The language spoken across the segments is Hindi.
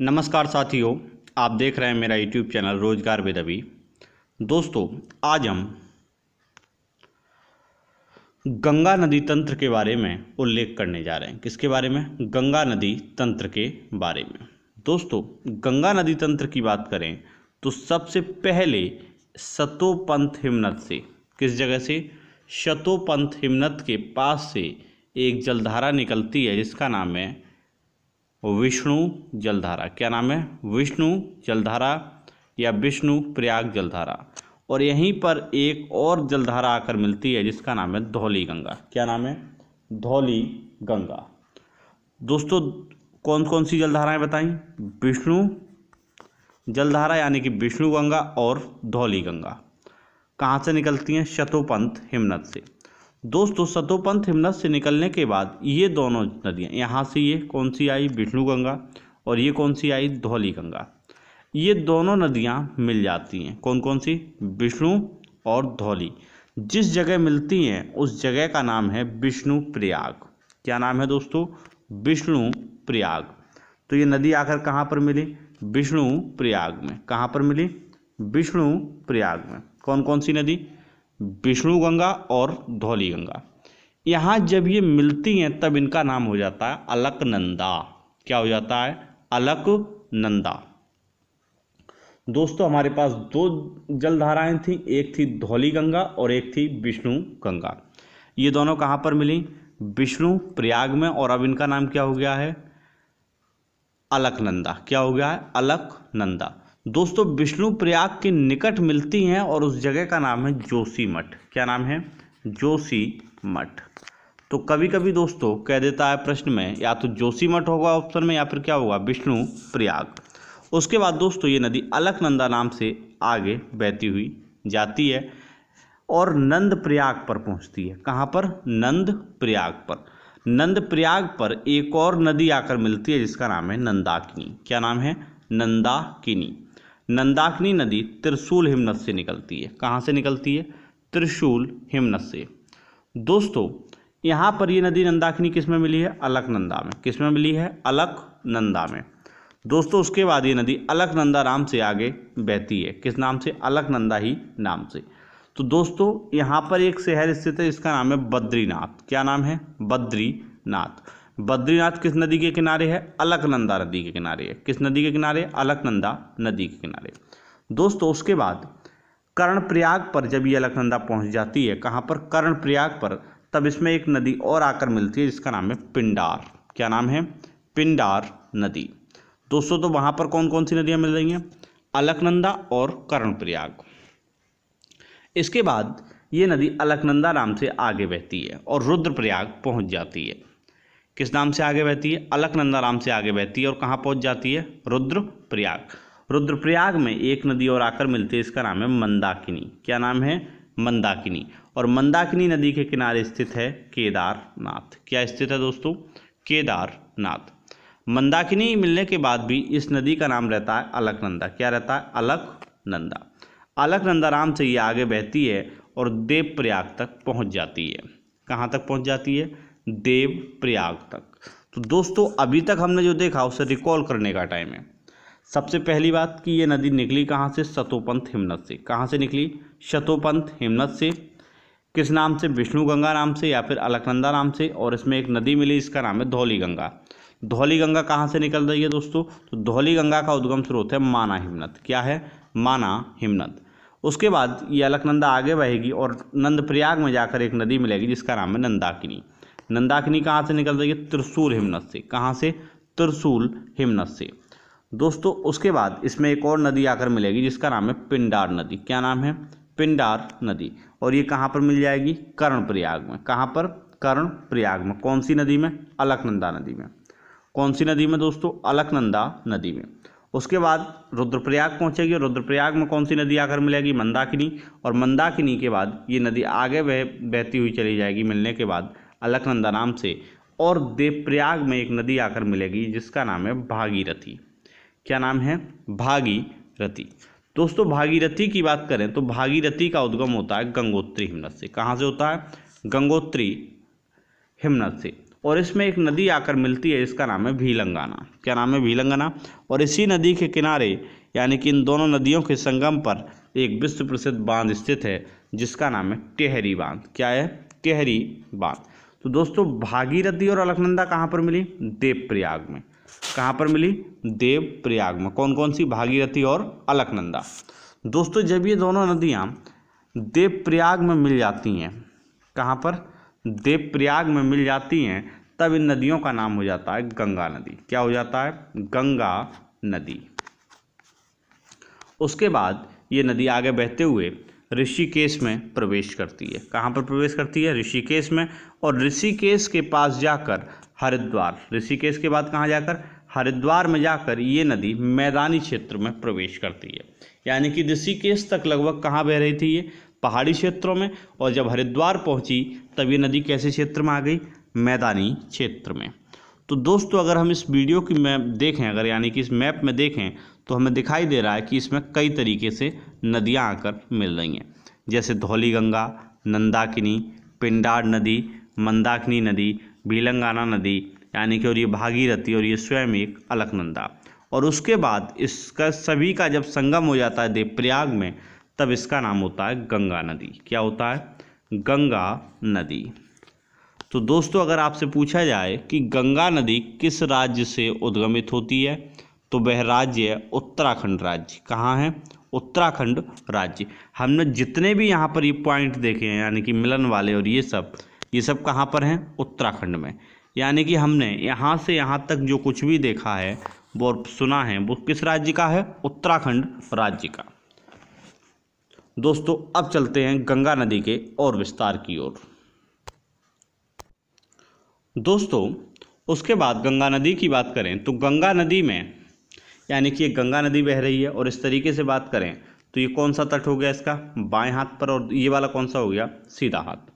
नमस्कार साथियों आप देख रहे हैं मेरा यूट्यूब चैनल रोजगार बेदबी दोस्तों आज हम गंगा नदी तंत्र के बारे में उल्लेख करने जा रहे हैं किसके बारे में गंगा नदी तंत्र के बारे में दोस्तों गंगा नदी तंत्र की बात करें तो सबसे पहले शतोपंथ हिमनत से किस जगह से शतोपंथ हिमनत के पास से एक जलधारा निकलती है जिसका नाम है विष्णु जलधारा क्या नाम है विष्णु जलधारा या विष्णु प्रयाग जलधारा और यहीं पर एक और जलधारा आकर मिलती है जिसका नाम है धौली गंगा क्या नाम है धौली गंगा दोस्तों कौन कौन सी जलधाराएं बताई विष्णु जलधारा यानी कि विष्णु गंगा और धौली गंगा कहाँ से निकलती हैं शतोपंत हिमनद से दोस्तों सतोपंथ हिमनद से निकलने के बाद ये दोनों नदियाँ यहाँ से ये कौन सी आई विष्णु गंगा और ये कौन सी आई धौली गंगा ये दोनों नदियाँ मिल जाती हैं कौन कौन सी विष्णु और धौली जिस जगह मिलती हैं उस जगह का नाम है विष्णु प्रयाग क्या नाम है दोस्तों विष्णु प्रयाग तो ये नदी आकर कहाँ पर मिली विष्णु प्रयाग में कहाँ पर मिली विष्णु प्रयाग में कौन कौन सी नदी विष्णु गंगा और धौली गंगा यहाँ जब ये मिलती हैं तब इनका नाम हो जाता है अलकनंदा क्या हो जाता है अलकनंदा दोस्तों हमारे पास दो जलधाराएं थी एक थी धौली गंगा और एक थी विष्णु गंगा ये दोनों कहाँ पर मिली विष्णु प्रयाग में और अब इनका नाम क्या हो गया है अलकनंदा क्या हो गया है अलकनंदा दोस्तों विष्णु प्रयाग के निकट मिलती हैं और उस जगह का नाम है जोशी मठ क्या नाम है जोशी मठ तो कभी कभी दोस्तों कह देता है प्रश्न में या तो जोशी मठ होगा ऑप्शन में या फिर क्या होगा विष्णु प्रयाग उसके बाद दोस्तों ये नदी अलकनंदा नाम से आगे बहती हुई जाती है और नंद प्रयाग पर पहुंचती है कहाँ पर नंद प्रयाग पर नंद प्रयाग पर एक और नदी आकर मिलती है जिसका नाम है नंदाकिनी क्या नाम है नंदाकिनी नंदाकिनी नदी त्रिशूल हिमनद से निकलती है कहाँ से निकलती है त्रिशूल हिमनद से दोस्तों यहाँ पर ये नदी नंदाकिनी किस में मिली है अलकनंदा में किस में मिली है अलकनंदा में दोस्तों उसके बाद ये नदी अलकनंदा नाम से आगे बहती है किस नाम से अलकनंदा ही नाम से तो दोस्तों यहाँ पर एक शहर स्थित है इसका नाम है बद्रीनाथ क्या नाम है बद्रीनाथ बद्रीनाथ किस नदी के किनारे है अलकनंदा नदी के किनारे है किस नदी के किनारे अलकनंदा नदी के किनारे दोस्तों उसके बाद कर्णप्रयाग पर जब ये अलकनंदा पहुंच जाती है कहाँ पर कर्णप्रयाग पर तब इसमें एक नदी और आकर मिलती है जिसका नाम है पिंडार क्या नाम है पिंडार नदी दोस्तों तो वहाँ पर कौन कौन सी नदियाँ मिल रही हैं अलकनंदा और कर्णप्रयाग इसके बाद ये नदी अलकनंदा नाम से आगे बहती है और रुद्रप्रयाग पहुँच जाती है किस नाम से आगे बहती है अलकनंदा नाम से आगे बहती है और कहाँ पहुँच जाती है रुद्रप्रयाग रुद्रप्रयाग में एक नदी और आकर मिलती है इसका नाम है मंदाकिनी क्या नाम है मंदाकिनी और मंदाकिनी नदी के किनारे स्थित है केदारनाथ क्या स्थित है दोस्तों केदारनाथ मंदाकिनी मिलने के बाद भी इस नदी का नाम रहता है अलकनंदा क्या रहता है अलकनंदा अलकनंदा नाम से ये आगे बहती है और देवप्रयाग तक पहुंच जाती है कहाँ तक पहुंच जाती है देव प्रयाग तक तो दोस्तों अभी तक हमने जो देखा उसे रिकॉल करने का टाइम है सबसे पहली बात कि ये नदी निकली कहाँ से शतोपंत हिमनत से कहाँ से निकली शतोपंथ हिमनत से किस नाम से विष्णु गंगा नाम से या फिर अलकनंदा नाम से और इसमें एक नदी मिली इसका नाम है धौली गंगा धौली गंगा कहाँ से निकल रही है दोस्तों तो धौली गंगा का उद्गम स्रोत है माना हिमनत क्या है माना हिमनत उसके बाद ये अलकनंदा आगे बहेगी और नंद प्रयाग में जाकर एक नदी मिलेगी जिसका नाम है नंदाकिनी नंदाकिनी कहाँ से निकल रही है त्रिशूल हिमनद से कहाँ से त्रिशूल हिमनत से दोस्तों उसके बाद इसमें एक और नदी आकर मिलेगी जिसका नाम है पिंडार नदी क्या नाम है पिंडार नदी और ये कहाँ पर मिल जाएगी कर्ण प्रयाग में कहाँ पर कर्ण प्रयाग में कौन सी नदी में अलकनंदा नदी में कौन सी नदी में दोस्तों अलकनंदा नदी में उसके बाद रुद्रप्रयाग पहुँचेगी और रुद्रप्रयाग में कौन सी नदी आकर मिलेगी मंदाकिनी और मंदाकिनी के बाद ये नदी आगे बह बहती हुई चली जाएगी मिलने के बाद अलकनंदा नाम से और देवप्रयाग में एक नदी आकर मिलेगी जिसका नाम है भागीरथी क्या नाम है भागीरथी दोस्तों भागीरथी की बात करें तो भागीरथी का उद्गम होता है गंगोत्री हिमनद से कहाँ से होता है गंगोत्री हिमनद से और इसमें एक नदी आकर मिलती है इसका नाम है भीलंगाना क्या नाम है भीलंगाना और इसी नदी के किनारे यानी कि इन दोनों नदियों के संगम पर एक विश्व प्रसिद्ध बांध स्थित है जिसका नाम है टेहरी बांध क्या है टेहरी बांध तो दोस्तों भागीरथी और अलकनंदा कहाँ पर मिली देवप्रयाग में कहाँ पर मिली देवप्रयाग में कौन कौन सी भागीरथी और अलकनंदा दोस्तों जब ये दोनों नदियाँ देवप्रयाग में मिल जाती हैं कहाँ पर देवप्रयाग में मिल जाती हैं तब इन नदियों का नाम हो जाता है गंगा नदी क्या हो जाता है गंगा नदी उसके बाद ये नदी आगे बहते हुए ऋषिकेश में प्रवेश करती है कहाँ पर प्रवेश करती है ऋषिकेश में और ऋषिकेश के पास जाकर हरिद्वार ऋषिकेश के बाद कहाँ जाकर हरिद्वार में जाकर ये नदी मैदानी क्षेत्र में प्रवेश करती है यानी कि ऋषिकेश तक लगभग कहाँ बह रही थी ये पहाड़ी क्षेत्रों में और जब हरिद्वार पहुँची तब ये नदी कैसे क्षेत्र में आ गई मैदानी क्षेत्र में तो दोस्तों अगर हम इस वीडियो की मैप देखें अगर यानी कि इस मैप में देखें तो हमें दिखाई दे रहा है कि इसमें कई तरीके से नदियाँ आकर मिल रही हैं जैसे धौली गंगा नंदाकिनी पिंडार नदी मंदाकिनी नदी बेलंगाना नदी यानी कि और ये भागीरथी और ये स्वयं एक अलकनंदा और उसके बाद इसका सभी का जब संगम हो जाता है देवप्रयाग में तब इसका नाम होता है गंगा नदी क्या होता है गंगा नदी तो दोस्तों अगर आपसे पूछा जाए कि गंगा नदी किस राज्य से उद्गमित होती है तो वह राज्य है उत्तराखंड राज्य कहाँ है उत्तराखंड राज्य हमने जितने भी यहाँ पर ये पॉइंट देखे हैं यानी कि मिलन वाले और ये सब ये सब कहाँ पर हैं उत्तराखंड में यानी कि हमने यहाँ से यहाँ तक जो कुछ भी देखा है वो सुना है वो किस राज्य का है उत्तराखंड राज्य का दोस्तों अब चलते हैं गंगा नदी के और विस्तार की ओर दोस्तों उसके बाद गंगा नदी की बात करें तो गंगा नदी में यानी कि ये गंगा नदी बह रही है और इस तरीके से बात करें तो ये कौन सा तट हो गया इसका बाएं हाथ पर और ये वाला कौन सा हो गया सीधा हाथ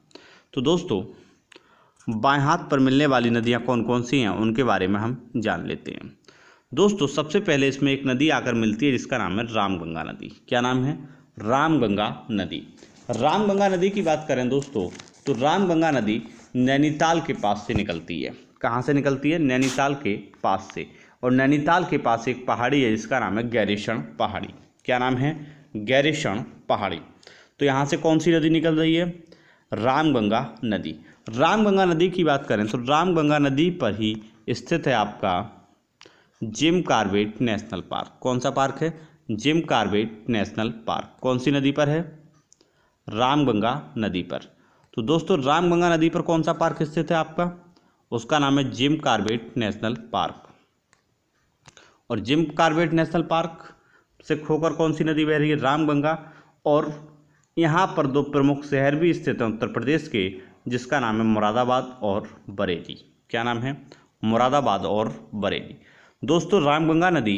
तो दोस्तों बाएं हाथ पर मिलने वाली नदियाँ कौन कौन सी हैं उनके बारे में हम जान लेते हैं दोस्तों सबसे पहले इसमें एक नदी आकर मिलती है जिसका नाम है रामगंगा नदी क्या नाम है रामगंगा नदी रामगंगा नदी की बात करें दोस्तों तो रामगंगा नदी नैनीताल के पास से निकलती है कहाँ से निकलती है नैनीताल के पास से और नैनीताल के पास एक पहाड़ी है जिसका नाम है गैरेशण पहाड़ी क्या नाम है गैरेशण पहाड़ी तो यहाँ से कौन सी नदी निकल रही है रामगंगा नदी रामगंगा नदी की बात करें तो रामगंगा नदी पर ही स्थित है आपका जिम कार्बेट नेशनल पार्क कौन सा पार्क है जिम कार्बेट नेशनल पार्क कौन सी नदी पर है रामगंगा नदी पर तो दोस्तों रामगंगा नदी पर कौन सा पार्क स्थित है आपका उसका नाम है जिम कार्बेट नेशनल पार्क और जिम कार्बेट नेशनल पार्क से खोकर कौन सी नदी बह रही है रामगंगा और यहाँ पर दो प्रमुख शहर भी स्थित हैं उत्तर प्रदेश के जिसका नाम है मुरादाबाद और बरेली क्या नाम है मुरादाबाद और बरेली दोस्तों रामगंगा नदी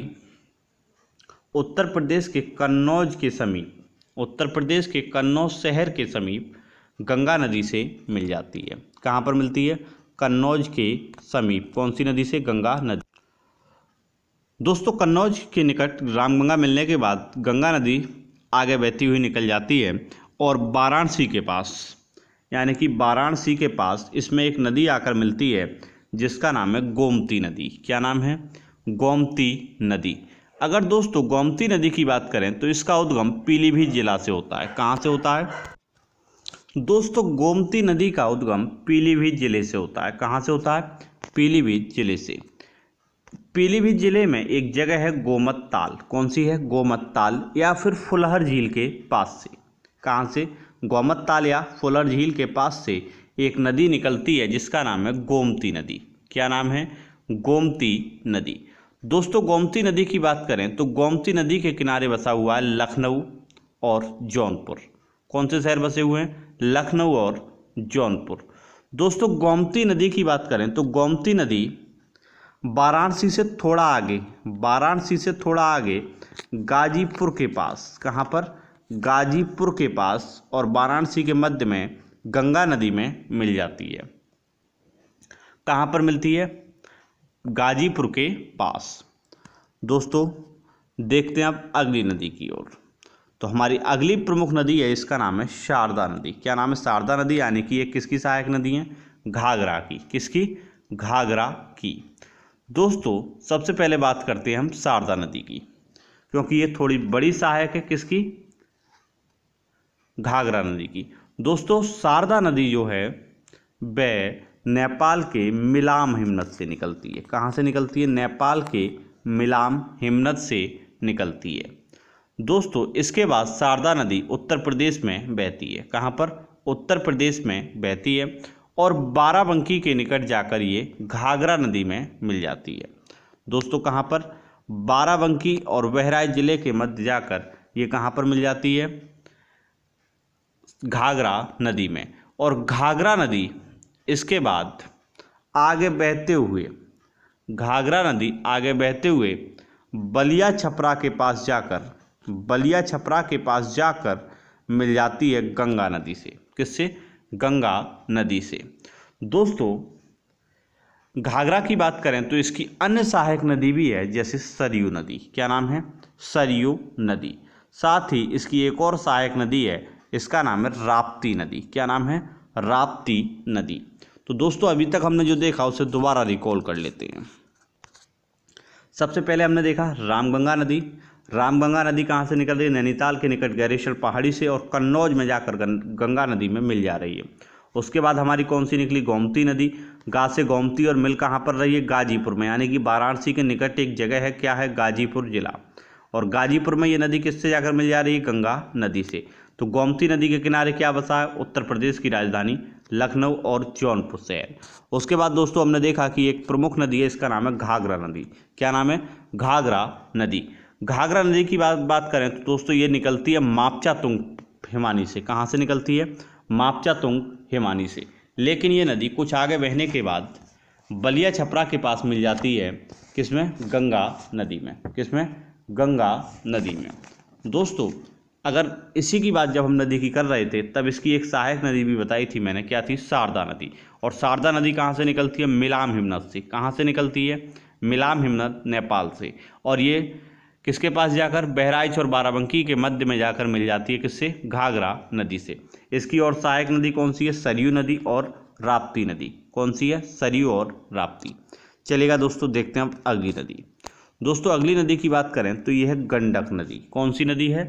उत्तर प्रदेश के कन्नौज के समीप उत्तर प्रदेश के कन्नौज शहर के समीप गंगा नदी से मिल जाती है कहाँ पर मिलती है कन्नौज के समीप कौन सी नदी से गंगा नदी दोस्तों कन्नौज के निकट रामगंगा मिलने के बाद गंगा नदी आगे बहती हुई निकल जाती है और वाराणसी के पास यानी कि वाराणसी के पास इसमें एक नदी आकर मिलती है जिसका नाम है गोमती नदी क्या नाम है गोमती नदी अगर दोस्तों गोमती नदी की बात करें तो इसका उद्गम पीलीभीत जिला से होता है कहाँ से होता है दोस्तों गोमती नदी का उद्गम पीलीभीत जिले से होता है कहाँ से होता है पीलीभीत जिले से पीलीभीत जिले में एक जगह है गोमत ताल कौन सी है गोमत ताल या फिर फुलहर झील के पास से कहाँ से गोमत ताल या फुलहर झील के पास से एक नदी निकलती है जिसका नाम है गोमती नदी क्या नाम है गोमती नदी दोस्तों गोमती नदी की बात करें तो गोमती नदी के किनारे बसा हुआ है लखनऊ और जौनपुर कौन से शहर बसे हुए हैं लखनऊ और जौनपुर दोस्तों गोमती नदी की बात करें तो गोमती नदी वाराणसी से थोड़ा आगे वाराणसी से थोड़ा आगे गाजीपुर के पास कहाँ पर गाजीपुर के पास और वाराणसी के मध्य में गंगा नदी में मिल जाती है कहाँ पर मिलती है गाजीपुर के पास दोस्तों देखते हैं अब अगली नदी की ओर तो हमारी अगली प्रमुख नदी है इसका नाम है शारदा नदी क्या नाम है शारदा नदी यानी कि ये किसकी सहायक नदी है घाघरा की किसकी घाघरा की दोस्तों सबसे पहले बात करते हैं हम शारदा नदी की क्योंकि ये थोड़ी बड़ी सहायक है किसकी घाघरा नदी की दोस्तों शारदा नदी जो है वह नेपाल के मिलाम हिमनद से निकलती है कहाँ से निकलती है नेपाल के मिलाम हिमनद से निकलती है दोस्तों इसके बाद शारदा नदी उत्तर प्रदेश में बहती है कहाँ पर उत्तर प्रदेश में बहती है और बाराबंकी के निकट जाकर ये घाघरा नदी में मिल जाती है दोस्तों कहाँ पर बाराबंकी और बहराइच जिले के मध्य जाकर ये कहाँ पर मिल जाती है घाघरा नदी में और घाघरा नदी इसके बाद आगे बहते हुए घाघरा नदी आगे बहते हुए बलिया छपरा के पास जाकर बलिया छपरा के पास जाकर मिल जाती है गंगा नदी से किससे गंगा नदी से दोस्तों घाघरा की बात करें तो इसकी अन्य सहायक नदी भी है जैसे सरयू नदी क्या नाम है सरयू नदी साथ ही इसकी एक और सहायक नदी है इसका नाम है राप्ती नदी क्या नाम है राप्ती नदी तो दोस्तों अभी तक हमने जो देखा उसे दोबारा रिकॉल कर लेते हैं सबसे पहले हमने देखा रामगंगा नदी रामगंगा नदी कहाँ से निकल रही है नैनीताल के निकट गैरेश्वर पहाड़ी से और कन्नौज में जाकर गंगा नदी में मिल जा रही है उसके बाद हमारी कौन सी निकली गोमती नदी गा से गोमती और मिल कहाँ पर रही है गाजीपुर में यानी कि वाराणसी के निकट एक जगह है क्या है गाजीपुर जिला और गाजीपुर में ये नदी किससे जाकर मिल जा रही है गंगा नदी से तो गोमती नदी के किनारे क्या बसा है उत्तर प्रदेश की राजधानी लखनऊ और जौनपुर शहर उसके बाद दोस्तों हमने देखा कि एक प्रमुख नदी है इसका नाम है घाघरा नदी क्या नाम है घाघरा नदी घाघरा नदी की बात बात करें तो दोस्तों ये निकलती है मापचा तुंग हिमानी से कहाँ से निकलती है मापचा तुंग हिमानी से लेकिन ये नदी कुछ आगे बहने के बाद बलिया छपरा के पास मिल जाती है किसमें गंगा नदी में किसमें गंगा नदी में दोस्तों अगर इसी की बात जब हम नदी की कर रहे थे तब इसकी एक सहायक नदी भी बताई थी मैंने क्या थी शारदा नदी और शारदा नदी कहाँ से निकलती है मिलाम हिमनद से कहाँ से निकलती है मिलाम हिमनद नेपाल से और ये किसके पास जाकर बहराइच और बाराबंकी के मध्य में जाकर मिल जाती है किससे घाघरा नदी से इसकी और सहायक नदी कौन सी है सरयू नदी और राप्ती नदी कौन सी है सरयू और राप्ती चलेगा दोस्तों देखते हैं अब अगली नदी दोस्तों अगली नदी की बात करें तो यह है गंडक नदी कौन सी नदी है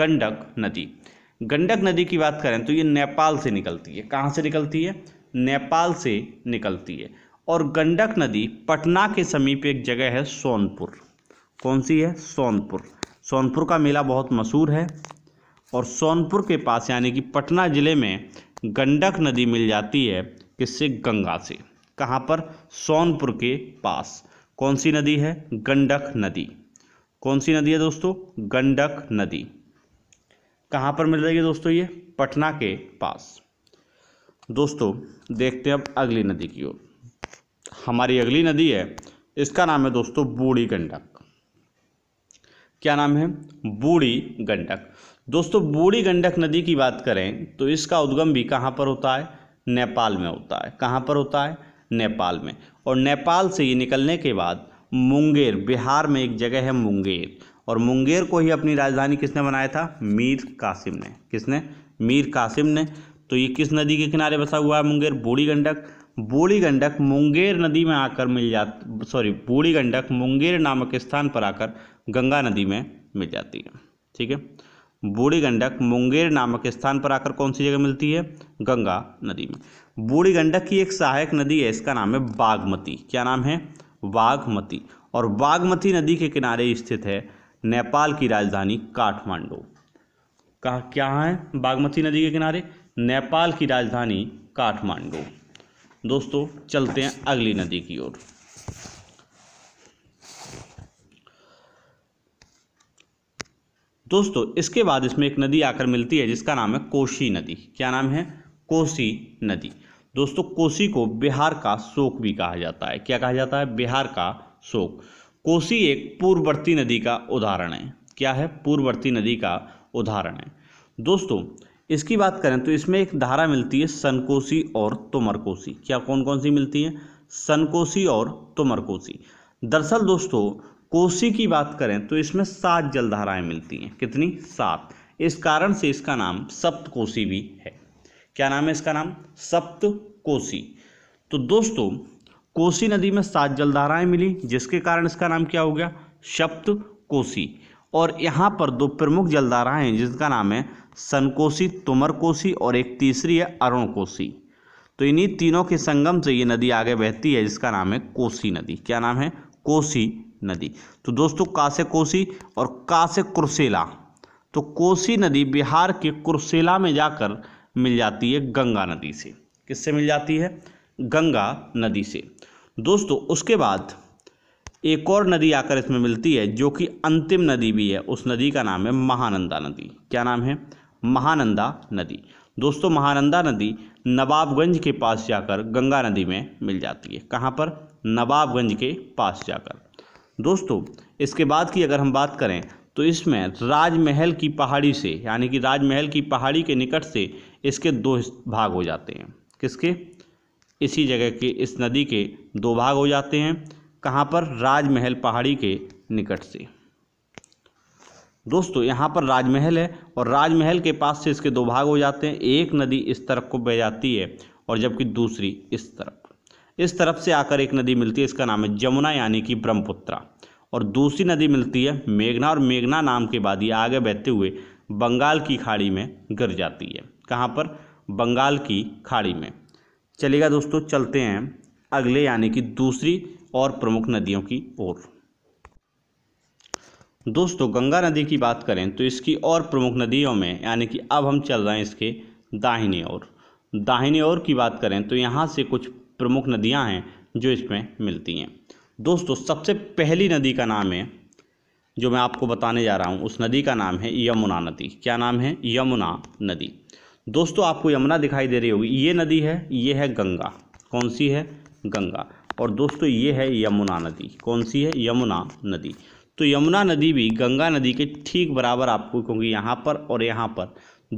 गंडक नदी गंडक नदी की बात करें तो ये नेपाल से निकलती है कहाँ से निकलती है नेपाल से निकलती है और गंडक नदी पटना के समीप एक जगह है सोनपुर कौन सी है सोनपुर सोनपुर का मेला बहुत मशहूर है और सोनपुर के पास यानी कि पटना ज़िले में गंडक नदी मिल जाती है किससे गंगा से कहाँ पर सोनपुर के पास कौन सी नदी है गंडक नदी कौन सी नदी है दोस्तों गंडक नदी कहाँ पर मिल रही है दोस्तों ये पटना के पास दोस्तों देखते हैं अब अगली नदी की ओर हमारी अगली नदी है इसका नाम है दोस्तों बूढ़ी गंडक क्या नाम है बूढ़ी गंडक दोस्तों बूढ़ी गंडक नदी की बात करें तो इसका उद्गम भी कहाँ पर होता है नेपाल में होता है कहाँ पर होता है नेपाल में और नेपाल से ये निकलने के बाद मुंगेर बिहार में एक जगह है मुंगेर और मुंगेर को ही अपनी राजधानी किसने बनाया था मीर कासिम ने किसने मीर कासिम ने तो ये किस नदी के किनारे बसा हुआ है मुंगेर बूढ़ी गंडक बूढ़ी गंडक मुंगेर नदी में आकर मिल जाती सॉरी बूढ़ी गंडक मुंगेर नामक स्थान पर आकर गंगा नदी में मिल जाती है ठीक है बूढ़ी गंडक मुंगेर नामक स्थान पर आकर कौन सी जगह मिलती है गंगा नदी में बूढ़ी गंडक की एक सहायक नदी है इसका नाम है बागमती क्या नाम है बागमती और बागमती नदी के किनारे स्थित है नेपाल की राजधानी काठमांडू कहाँ क्या है बागमती नदी के किनारे नेपाल की राजधानी काठमांडू दोस्तों चलते हैं अगली नदी की ओर दोस्तों इसके बाद इसमें एक नदी आकर मिलती है जिसका नाम है कोशी नदी क्या नाम है कोसी नदी दोस्तों कोसी को बिहार का शोक भी कहा जाता है क्या कहा जाता है बिहार का शोक कोसी एक पूर्ववर्ती नदी का उदाहरण है क्या है पूर्ववर्ती नदी का उदाहरण है दोस्तों इसकी बात करें तो इसमें एक धारा मिलती है सनकोसी और तोमरकोसी क्या कौन कौन सी मिलती है सनकोसी और तोमरकोसी दरअसल दोस्तों कोसी की बात करें तो इसमें सात जलधाराएं मिलती हैं कितनी सात इस कारण से इसका नाम सप्त कोसी भी है क्या नाम है इसका नाम सप्त कोसी तो दोस्तों कोसी नदी में सात जलधाराएं मिली जिसके कारण इसका नाम क्या हो गया सप्त कोसी और यहाँ पर दो प्रमुख जलधाराएं हैं जिसका नाम है सनकोसी कोसी और एक तीसरी है अरुण कोसी तो इन्हीं तीनों के संगम से ये नदी आगे बहती है जिसका नाम है कोसी नदी क्या नाम है कोसी नदी तो दोस्तों का से कोसी और कासे कुर्सेला कुरसेला तो कोसी नदी बिहार के कुरसेला में जाकर मिल जाती है गंगा नदी से किससे मिल जाती है गंगा नदी से दोस्तों उसके बाद एक और नदी आकर इसमें मिलती है जो कि अंतिम नदी भी है उस नदी का नाम है महानंदा नदी क्या नाम है महानंदा नदी दोस्तों महानंदा नदी नवाबगंज के पास जाकर गंगा नदी में मिल जाती है कहाँ पर नवाबगंज के पास जाकर दोस्तों इसके बाद की अगर हम बात करें तो इसमें राजमहल की पहाड़ी से यानी कि राजमहल की पहाड़ी के निकट से इसके दो भाग हो जाते हैं किसके इसी जगह के इस नदी के दो भाग हो जाते हैं कहाँ पर राजमहल पहाड़ी के निकट से दोस्तों यहाँ पर राजमहल है और राजमहल के पास से इसके दो भाग हो जाते हैं एक नदी इस तरफ को बह जाती है और जबकि दूसरी इस तरफ इस तरफ से आकर एक नदी मिलती है इसका नाम है जमुना यानी कि ब्रह्मपुत्रा और दूसरी नदी मिलती है मेघना और मेघना नाम के बाद ये आगे बहते हुए बंगाल की खाड़ी में गिर जाती है कहाँ पर बंगाल की खाड़ी में चलेगा दोस्तों चलते हैं अगले यानी कि दूसरी और प्रमुख नदियों की ओर दोस्तों गंगा नदी की बात करें तो इसकी और प्रमुख नदियों में यानी कि अब हम चल रहे हैं इसके दाहिनी ओर दाहिनी ओर की बात करें तो यहाँ से कुछ प्रमुख नदियाँ हैं जो इसमें मिलती हैं दोस्तों सबसे पहली नदी का नाम है जो मैं आपको बताने जा रहा हूँ उस नदी का नाम है यमुना नदी क्या नाम है यमुना नदी दोस्तों आपको यमुना दिखाई दे रही होगी ये नदी है ये है गंगा कौन सी है गंगा और दोस्तों ये है यमुना नदी कौन सी है यमुना नदी तो यमुना नदी भी गंगा नदी के ठीक बराबर आपको क्योंकि यहाँ पर और यहाँ पर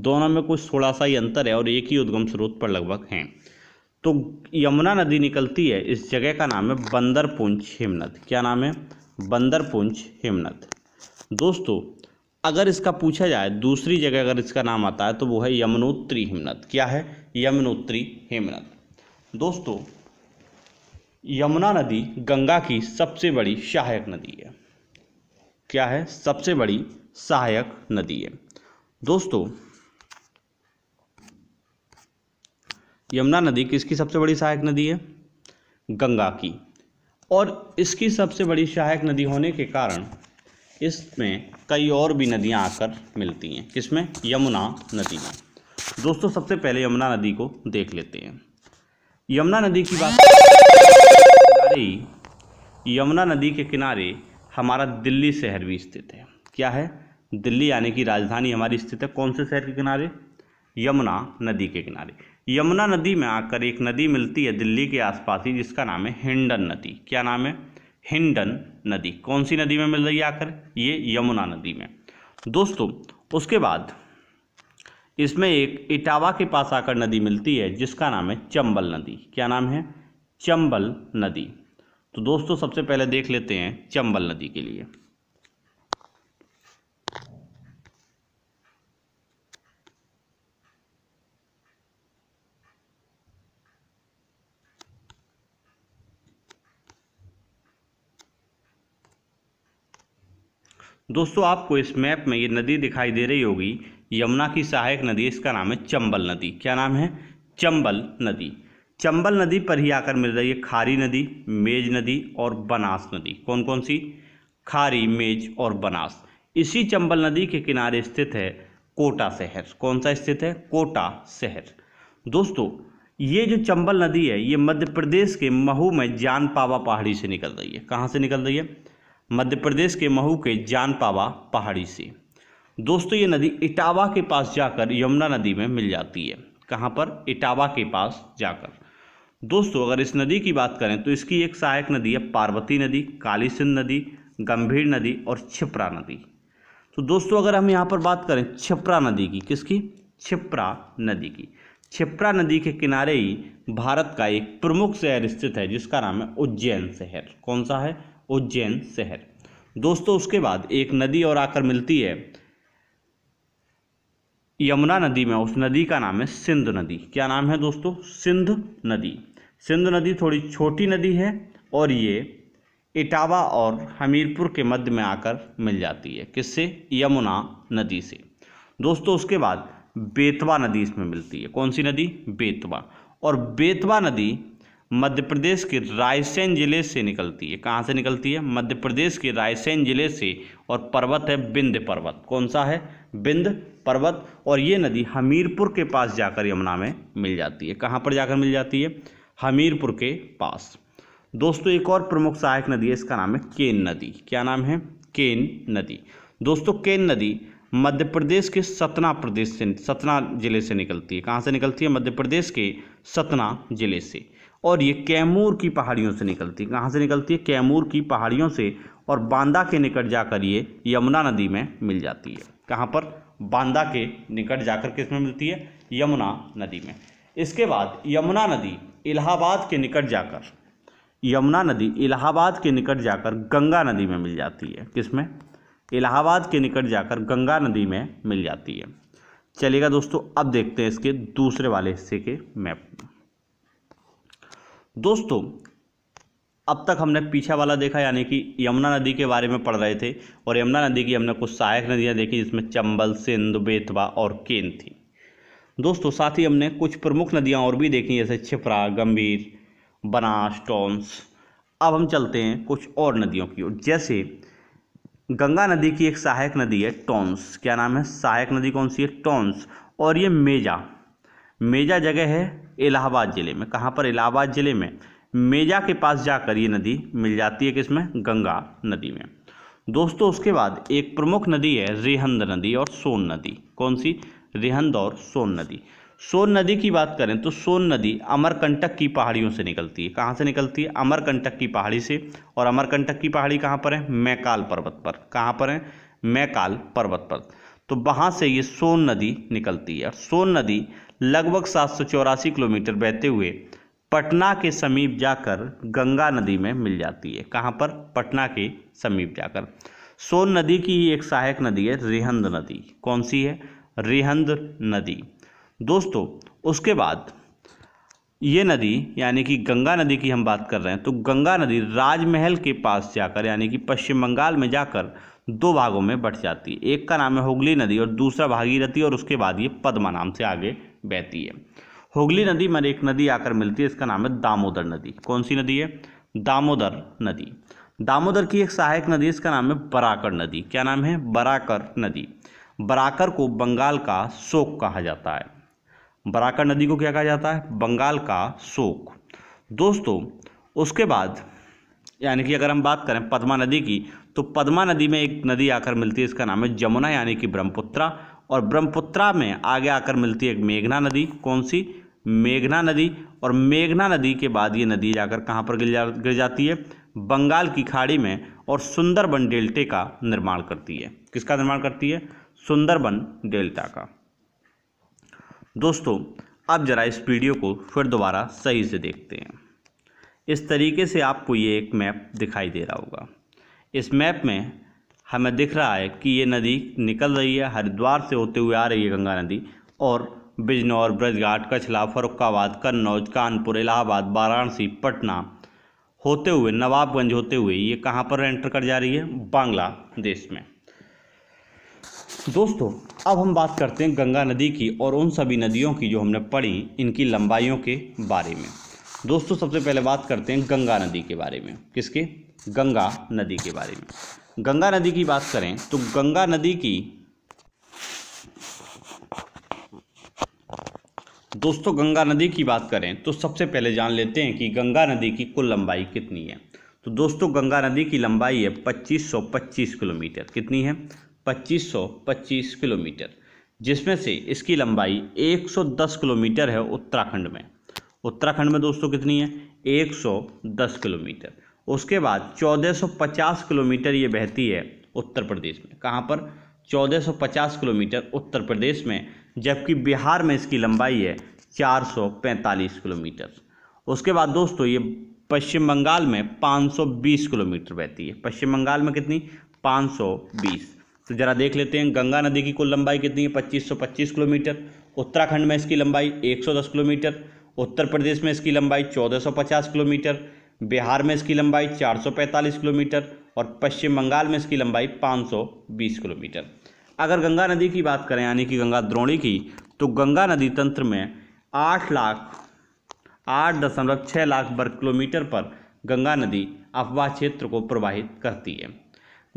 दोनों में कुछ थोड़ा सा ही अंतर है और एक ही उद्गम स्रोत पर लगभग हैं तो यमुना नदी निकलती है इस जगह का नाम है बंदरपुंज हिमनद क्या नाम है बंदरपुंज हिमनद दोस्तों अगर इसका पूछा जाए दूसरी जगह अगर इसका नाम आता है तो वो है यमुनोत्री हिमनद क्या है यमुनोत्री हिमनद दोस्तों यमुना नदी गंगा की सबसे बड़ी सहायक नदी है क्या है सबसे बड़ी सहायक नदी है दोस्तों यमुना नदी किसकी सबसे बड़ी सहायक नदी है गंगा की और इसकी सबसे बड़ी सहायक नदी होने के कारण इसमें कई और भी नदियां आकर मिलती हैं किसमें यमुना नदी में दोस्तों सबसे पहले यमुना नदी को देख लेते हैं यमुना नदी की बात यमुना नदी के किनारे हमारा दिल्ली शहर भी स्थित है क्या है दिल्ली यानी कि राजधानी हमारी स्थित है कौन से शहर के किनारे यमुना नदी के किनारे यमुना नदी में आकर एक नदी मिलती है दिल्ली के आसपास ही जिसका नाम है हिंडन नदी क्या नाम है हिंडन नदी कौन सी नदी में मिल रही है आकर ये यमुना नदी में दोस्तों उसके बाद इसमें एक इटावा के पास आकर नदी मिलती है जिसका नाम है चंबल नदी क्या नाम है चंबल नदी तो दोस्तों सबसे पहले देख लेते हैं चंबल नदी के लिए दोस्तों आपको इस मैप में ये नदी दिखाई दे रही होगी यमुना की सहायक नदी इसका नाम है चंबल नदी क्या नाम है चंबल नदी चंबल नदी पर ही आकर मिल रही है खारी नदी मेज नदी और बनास नदी कौन कौन सी खारी मेज और बनास इसी चंबल नदी के किनारे स्थित है कोटा शहर कौन सा स्थित है कोटा शहर दोस्तों ये जो चंबल नदी है ये मध्य प्रदेश के महू में जान पावा पहाड़ी से निकल रही है कहाँ से निकल रही है मध्य प्रदेश के महू के जानपावा पहाड़ी से दोस्तों ये नदी इटावा के पास जाकर यमुना नदी में मिल जाती है कहाँ पर इटावा के पास जाकर दोस्तों अगर इस नदी की बात करें तो इसकी एक सहायक नदी है पार्वती नदी सिंध नदी गंभीर नदी और छिपरा नदी तो दोस्तों अगर हम यहाँ पर बात करें छिपरा नदी की किसकी छिपरा नदी की छिपरा नदी के किनारे ही भारत का एक प्रमुख शहर स्थित है जिसका नाम है उज्जैन शहर कौन सा है उज्जैन शहर दोस्तों उसके बाद एक नदी और आकर मिलती है यमुना नदी में उस नदी का नाम है सिंध नदी क्या नाम है दोस्तों सिंध नदी सिंध नदी थोड़ी छोटी नदी है और ये इटावा और हमीरपुर के मध्य में आकर मिल जाती है किससे यमुना नदी से दोस्तों उसके बाद बेतवा नदी इसमें मिलती है कौन सी नदी बेतवा और बेतवा नदी मध्य प्रदेश के रायसेन ज़िले से निकलती है कहाँ से निकलती है मध्य प्रदेश के रायसेन ज़िले से और पर्वत है बिंद पर्वत कौन सा है बिंद पर्वत और ये नदी हमीरपुर के पास जाकर यमुना में मिल जाती है कहाँ पर जाकर मिल जाती है हमीरपुर के पास दोस्तों एक और प्रमुख सहायक नदी है इसका नाम है केन नदी क्या नाम है केन नदी दोस्तों केन नदी मध्य प्रदेश के सतना प्रदेश से सतना ज़िले से निकलती है कहाँ से निकलती है मध्य प्रदेश के सतना ज़िले से और ये कैमूर की पहाड़ियों से निकलती है कहाँ से निकलती है कैमूर की पहाड़ियों से और बांदा के निकट जाकर ये यमुना नदी में मिल जाती है कहाँ पर बांदा के निकट जाकर किस में मिलती है यमुना नदी में इसके बाद यमुना नदी इलाहाबाद के निकट जाकर यमुना नदी इलाहाबाद के निकट जाकर गंगा नदी में मिल जाती है किसमें इलाहाबाद के निकट जाकर गंगा नदी में मिल जाती है चलेगा दोस्तों अब देखते हैं इसके दूसरे वाले हिस्से के मैप में दोस्तों अब तक हमने पीछे वाला देखा यानी कि यमुना नदी के बारे में पढ़ रहे थे और यमुना नदी की हमने कुछ सहायक नदियां देखी जिसमें चंबल सिंध बेतवा और केन थी दोस्तों साथ ही हमने कुछ प्रमुख नदियां और भी देखी जैसे छिपरा गंभीर बनास टोंस अब हम चलते हैं कुछ और नदियों की ओर जैसे गंगा नदी की एक सहायक नदी है टोंस क्या नाम है सहायक नदी कौन सी है टोंस और ये मेजा मेजा जगह है इलाहाबाद ज़िले में कहाँ पर इलाहाबाद ज़िले में मेजा के पास जाकर ये नदी मिल जाती है किसमें गंगा नदी में दोस्तों उसके बाद एक प्रमुख नदी है रिहंद नदी और सोन नदी कौन सी रिहंद और सोन नदी सोन नदी की बात करें तो सोन नदी अमरकंटक की पहाड़ियों से निकलती है कहाँ से निकलती है अमरकंटक की पहाड़ी से और अमरकंटक की पहाड़ी कहाँ पर है मैकाल पर्वत पर कहाँ पर है मैकाल पर्वत पर तो वहाँ से ये सोन नदी निकलती है और सोन नदी लगभग सात किलोमीटर बहते हुए पटना के समीप जाकर गंगा नदी में मिल जाती है कहाँ पर पटना के समीप जाकर सोन नदी की ही एक सहायक नदी है रिहंद नदी कौन सी है रिहंद नदी दोस्तों उसके बाद ये नदी यानी कि गंगा नदी की हम बात कर रहे हैं तो गंगा नदी राजमहल के पास जाकर यानी कि पश्चिम बंगाल में जाकर दो भागों में बट जाती है एक का नाम है हुगली नदी और दूसरा भागीरथी और उसके बाद ये पद्मा नाम से आगे बहती है होगली नदी में एक नदी आकर मिलती है इसका नाम है दामोदर नदी कौन सी नदी है दामोदर नदी दामोदर की एक सहायक नदी इसका नाम है बराकर नदी क्या नाम है बराकर नदी बराकर को बंगाल का शोक कहा जाता है बराकर नदी को क्या कहा जाता है बंगाल का शोक दोस्तों उसके बाद यानी कि अगर हम बात करें पद्मा नदी की तो पद्मा नदी में एक नदी आकर मिलती है इसका नाम है जमुना यानी कि ब्रह्मपुत्रा और ब्रह्मपुत्रा में आगे आकर मिलती है एक मेघना नदी कौन सी मेघना नदी और मेघना नदी के बाद ये नदी जाकर कहाँ पर गिर जा गिर जाती है बंगाल की खाड़ी में और सुंदरबन डेल्टे का निर्माण करती है किसका निर्माण करती है सुंदरबन डेल्टा का दोस्तों अब जरा इस वीडियो को फिर दोबारा सही से देखते हैं इस तरीके से आपको ये एक मैप दिखाई दे रहा होगा इस मैप में हमें दिख रहा है कि ये नदी निकल रही है हरिद्वार से होते हुए आ रही है गंगा नदी और बिजनौर ब्रजघाट कछला फरुखाबाद कन्नौज कानपुर इलाहाबाद वाराणसी पटना होते हुए नवाबगंज होते हुए ये कहाँ पर एंटर कर जा रही है बांग्लादेश में दोस्तों अब हम बात करते हैं गंगा नदी की और उन सभी नदियों की जो हमने पढ़ी इनकी लंबाइयों के बारे में दोस्तों सबसे पहले बात करते हैं गंगा नदी के बारे में किसके गंगा नदी के बारे में गंगा नदी की बात करें तो गंगा नदी की दोस्तों गंगा नदी की बात करें तो सबसे पहले जान लेते हैं कि गंगा नदी की कुल लंबाई कितनी है तो दोस्तों गंगा नदी की लंबाई है 2525 किलोमीटर कितनी है 2525 किलोमीटर जिसमें से इसकी लंबाई 110 किलोमीटर है उत्तराखंड में उत्तराखंड में दोस्तों कितनी है 110 किलोमीटर उसके बाद 1450 किलोमीटर ये बहती है उत्तर प्रदेश में कहाँ पर 1450 किलोमीटर उत्तर प्रदेश में जबकि बिहार में इसकी लंबाई है 445 किलोमीटर उसके बाद दोस्तों ये पश्चिम बंगाल में 520 किलोमीटर बहती है पश्चिम बंगाल में कितनी 520 तो ज़रा देख लेते हैं गंगा नदी की कुल लंबाई कितनी है पच्चीस किलोमीटर उत्तराखंड में इसकी लंबाई एक किलोमीटर उत्तर प्रदेश में इसकी लंबाई चौदह किलोमीटर बिहार में इसकी लंबाई 445 किलोमीटर और पश्चिम बंगाल में इसकी लंबाई 520 किलोमीटर अगर गंगा नदी की बात करें यानी कि गंगा द्रोणी की तो गंगा नदी तंत्र में आठ लाख आठ दशमलव छः लाख वर्ग किलोमीटर पर गंगा नदी अफवाह क्षेत्र को प्रवाहित करती है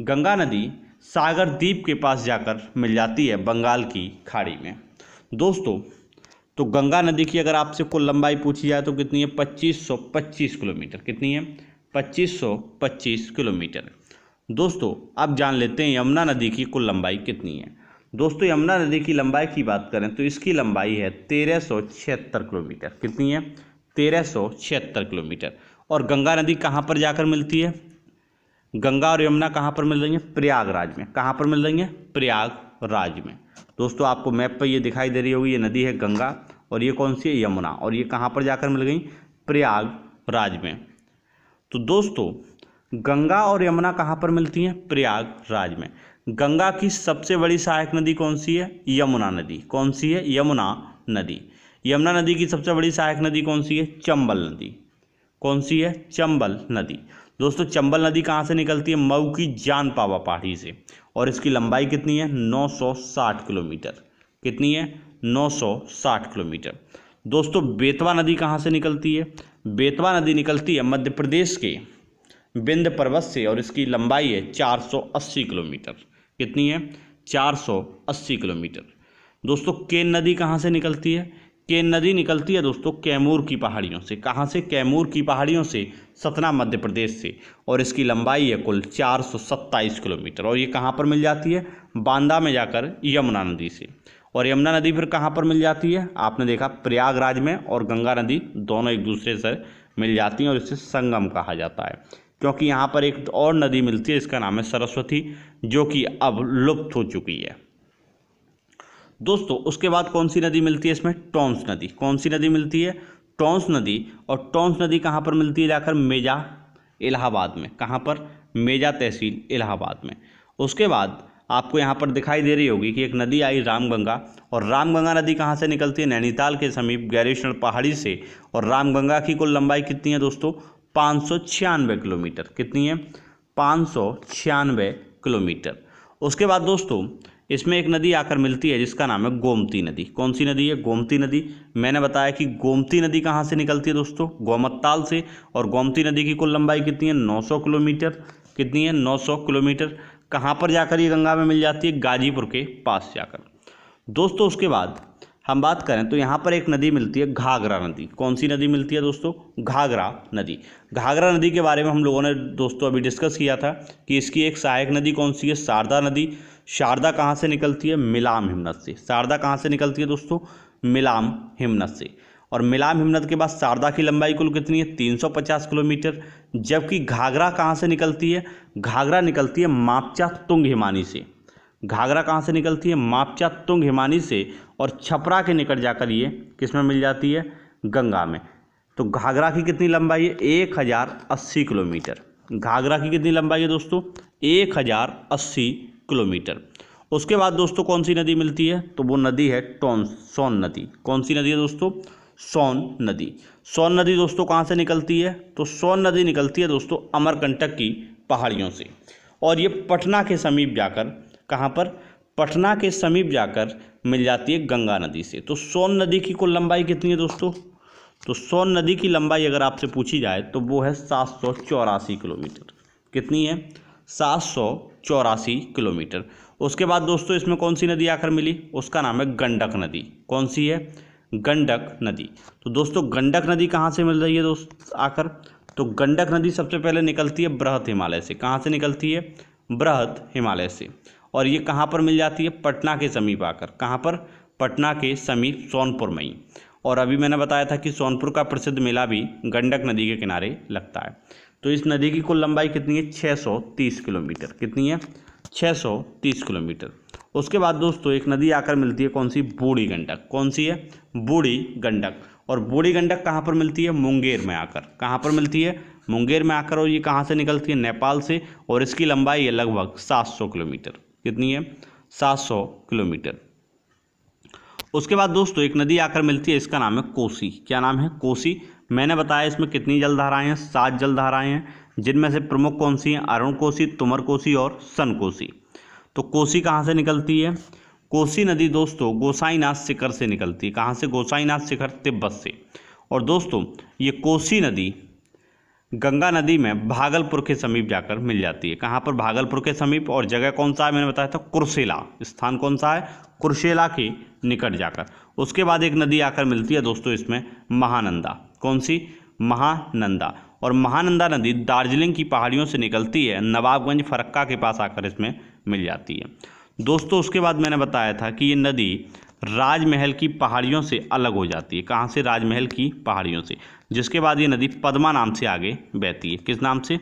गंगा नदी सागर द्वीप के पास जाकर मिल जाती है बंगाल की खाड़ी में दोस्तों तो गंगा नदी की अगर आपसे कुल लंबाई पूछी जाए तो कितनी है 2525 किलोमीटर कितनी है 2525 किलोमीटर दोस्तों अब जान लेते हैं यमुना नदी की कुल लंबाई कितनी है दोस्तों यमुना नदी की लंबाई की बात करें तो इसकी लंबाई है तेरह किलोमीटर कितनी है तेरह किलोमीटर और गंगा नदी कहाँ पर जाकर मिलती है गंगा और यमुना कहाँ पर मिल रही हैं प्रयागराज में कहाँ पर मिल रही हैं प्रयाग राज्य में दोस्तों आपको मैप पर ये दिखाई दे रही होगी ये नदी है गंगा और ये कौन सी है यमुना और ये कहाँ पर जाकर मिल गई प्रयाग राज में तो दोस्तों गंगा और यमुना कहाँ पर मिलती हैं प्रयाग राज में गंगा की सबसे बड़ी सहायक नदी कौन सी है यमुना नदी कौन सी है यमुना नदी यमुना नदी की सबसे बड़ी सहायक नदी कौन सी है चंबल नदी कौन सी है चंबल नदी दोस्तों चंबल नदी कहाँ से निकलती है मऊ की जान पावा पहाड़ी से और इसकी लंबाई कितनी है 960 किलोमीटर कितनी है 960 किलोमीटर दोस्तों बेतवा नदी कहाँ से निकलती है बेतवा नदी निकलती है मध्य प्रदेश के बिंद पर्वत से और इसकी लंबाई है 480 किलोमीटर कितनी है 480 किलोमीटर दोस्तों केन नदी कहाँ से निकलती है के नदी निकलती है दोस्तों कैमूर की पहाड़ियों से कहाँ से कैमूर की पहाड़ियों से सतना मध्य प्रदेश से और इसकी लंबाई है कुल चार किलोमीटर और ये कहाँ पर मिल जाती है बांदा में जाकर यमुना नदी से और यमुना नदी फिर कहाँ पर मिल जाती है आपने देखा प्रयागराज में और गंगा नदी दोनों एक दूसरे से मिल जाती हैं और इसे संगम कहा जाता है क्योंकि यहाँ पर एक और नदी मिलती है इसका नाम है सरस्वती जो कि अब लुप्त हो चुकी है दोस्तों उसके बाद कौन सी नदी मिलती है इसमें टोंस नदी कौन सी नदी मिलती है टोंस नदी और टोंस नदी कहाँ पर मिलती है जाकर मेजा इलाहाबाद में कहाँ पर मेजा तहसील इलाहाबाद में उसके बाद आपको यहाँ पर दिखाई दे रही होगी कि एक नदी आई रामगंगा और रामगंगा नदी कहाँ से निकलती है नैनीताल के समीप गैरेश्वर पहाड़ी से और रामगंगा की कुल लंबाई कितनी है दोस्तों पाँच किलोमीटर कितनी है पाँच किलोमीटर उसके बाद दोस्तों इसमें एक नदी आकर मिलती है जिसका नाम है गोमती नदी कौन सी नदी है गोमती नदी मैंने बताया कि गोमती नदी कहाँ से निकलती है दोस्तों गोमत्ताल से और गोमती नदी की कुल लंबाई कितनी है 900 किलोमीटर कितनी है 900 किलोमीटर कहाँ पर जाकर ये गंगा में मिल जाती है गाजीपुर के पास जाकर दोस्तों उसके बाद हम बात करें तो यहाँ पर एक नदी मिलती है घाघरा नदी कौन सी नदी मिलती है दोस्तों घाघरा नदी घाघरा नदी के बारे में हम लोगों ने दोस्तों अभी डिस्कस किया था कि इसकी एक सहायक नदी कौन सी है शारदा नदी शारदा कहाँ से निकलती है मिलाम हिमनद से शारदा कहाँ से निकलती है दोस्तों मिलाम हिमनद से और मिलाम हिमनद के बाद शारदा की लंबाई कुल कितनी है 350 किलोमीटर जबकि घाघरा कहाँ से निकलती है घाघरा निकलती है मापचा तुंग हिमानी से घाघरा कहाँ से निकलती है मापचा तुंग हिमानी से और छपरा के निकट जाकर ये किस में मिल जाती है गंगा में तो घाघरा की कितनी लंबाई है एक हज़ार अस्सी किलोमीटर घाघरा की कितनी लंबाई है दोस्तों एक हज़ार अस्सी किलोमीटर उसके बाद दोस्तों कौन सी नदी मिलती है तो वो नदी है टोन सोन नदी कौन सी नदी है दोस्तों सोन नदी सोन नदी दोस्तों कहाँ से निकलती है तो सोन नदी निकलती है दोस्तों अमरकंटक की पहाड़ियों से और ये पटना के समीप जाकर कहाँ पर पटना के समीप जाकर मिल जाती है गंगा नदी से तो सोन नदी की कुल लंबाई कितनी है दोस्तों तो सोन नदी की लंबाई अगर आपसे पूछी जाए तो वो है सात सौ चौरासी किलोमीटर कितनी है सात सौ चौरासी किलोमीटर उसके बाद दोस्तों इसमें कौन सी नदी आकर मिली उसका नाम है गंडक नदी कौन सी है गंडक नदी तो दोस्तों गंडक नदी कहाँ से मिल रही है दोस्त आकर तो गंडक नदी सबसे पहले निकलती है बृहत हिमालय से कहाँ से निकलती है बृहत हिमालय से और ये कहाँ पर मिल जाती है पटना के समीप आकर कहाँ पर पटना के समीप सोनपुर में ही और अभी मैंने बताया था कि सोनपुर का प्रसिद्ध मेला भी गंडक नदी के किनारे लगता है तो इस नदी की कुल लंबाई कितनी है 630 किलोमीटर कितनी है 630 किलोमीटर उसके बाद दोस्तों एक नदी आकर मिलती है कौन सी बूढ़ी गंडक कौन सी है बूढ़ी गंडक और बूढ़ी गंडक कहाँ पर मिलती है मुंगेर में आकर कहाँ पर मिलती है मुंगेर में आकर और ये कहाँ से निकलती है नेपाल से और इसकी लंबाई है लगभग 700 किलोमीटर कितनी है 700 किलोमीटर उसके बाद दोस्तों एक नदी आकर मिलती है इसका नाम है कोसी क्या नाम है कोसी मैंने बताया इसमें कितनी जलधाराएँ हैं सात जलधाराएँ हैं जिनमें से प्रमुख कौन सी हैं अरुण कोसी तुमर कोसी और सन कोसी तो कोसी कहाँ से निकलती है कोसी नदी दोस्तों गोसाईनाथ शिखर से निकलती है कहाँ से गोसाईनाथ शिखर तिब्बत से और दोस्तों ये कोसी नदी गंगा नदी में भागलपुर के समीप जाकर मिल जाती है कहाँ पर भागलपुर के समीप और जगह कौन सा है मैंने बताया था कुरसेला स्थान कौन सा है कुरसेला के निकट जाकर उसके बाद एक नदी आकर मिलती है दोस्तों इसमें महानंदा कौन सी महानंदा और महानंदा नदी दार्जिलिंग की पहाड़ियों से निकलती है नवाबगंज फरक्का के पास आकर इसमें मिल जाती है दोस्तों उसके बाद मैंने बताया था कि ये नदी राजमहल की पहाड़ियों से अलग हो जाती है कहाँ से राजमहल की पहाड़ियों से जिसके बाद ये नदी पद्मा नाम से आगे बहती है किस नाम से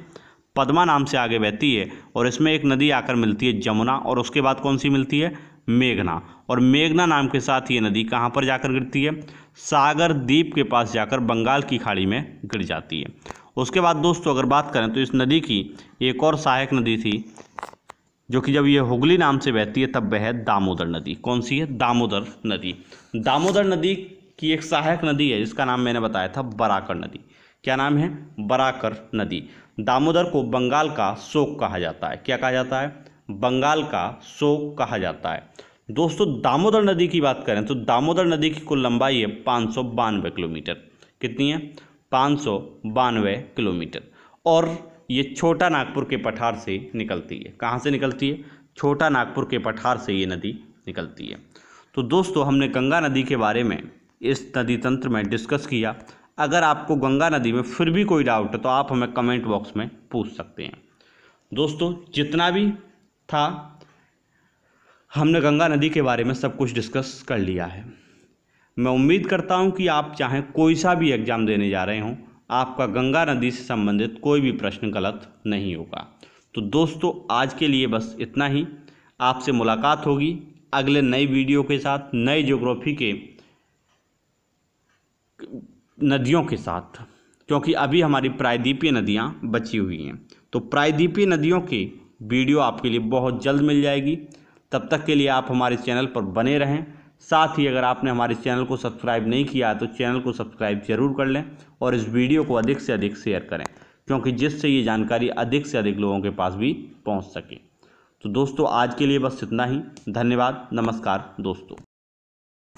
पद्मा नाम से आगे बहती है और इसमें एक नदी आकर मिलती है जमुना और उसके बाद कौन सी मिलती है मेघना और मेघना नाम के साथ ये नदी कहाँ पर जाकर गिरती है सागर द्वीप के पास जाकर बंगाल की खाड़ी में गिर जाती है उसके बाद दोस्तों अगर बात करें तो इस नदी की एक और सहायक नदी थी जो कि जब ये हुगली नाम से बहती है तब वह दामोदर नदी कौन सी है दामोदर नदी दामोदर नदी की एक सहायक नदी है जिसका नाम मैंने बताया था बराकर नदी क्या नाम है बराकर नदी दामोदर को बंगाल का शोक कहा जाता है क्या कहा जाता है बंगाल का शोक कहा जाता है दोस्तों दामोदर नदी की बात करें तो दामोदर नदी की कुल लंबाई है पाँच किलोमीटर कितनी है पाँच किलोमीटर और ये छोटा नागपुर के पठार से निकलती है कहाँ से निकलती है छोटा नागपुर के पठार से ये नदी निकलती है तो दोस्तों हमने गंगा नदी के बारे में इस नदी तंत्र में डिस्कस किया अगर आपको गंगा नदी में फिर भी कोई डाउट है तो आप हमें कमेंट बॉक्स में पूछ सकते हैं दोस्तों जितना भी था हमने गंगा नदी के बारे में सब कुछ डिस्कस कर लिया है मैं उम्मीद करता हूँ कि आप चाहे कोई सा भी एग्ज़ाम देने जा रहे हों आपका गंगा नदी से संबंधित कोई भी प्रश्न गलत नहीं होगा तो दोस्तों आज के लिए बस इतना ही आपसे मुलाकात होगी अगले नए वीडियो के साथ नए जोग्राफी के नदियों के साथ क्योंकि अभी हमारी प्रायद्वीपीय नदियाँ बची हुई हैं तो प्रायद्वीपीय नदियों के वीडियो आपके लिए बहुत जल्द मिल जाएगी तब तक के लिए आप हमारे चैनल पर बने रहें साथ ही अगर आपने हमारे चैनल को सब्सक्राइब नहीं किया तो चैनल को सब्सक्राइब जरूर कर लें और इस वीडियो को अधिक से अधिक शेयर करें क्योंकि जिससे ये जानकारी अधिक से अधिक लोगों के पास भी पहुंच सके तो दोस्तों आज के लिए बस इतना ही धन्यवाद नमस्कार दोस्तों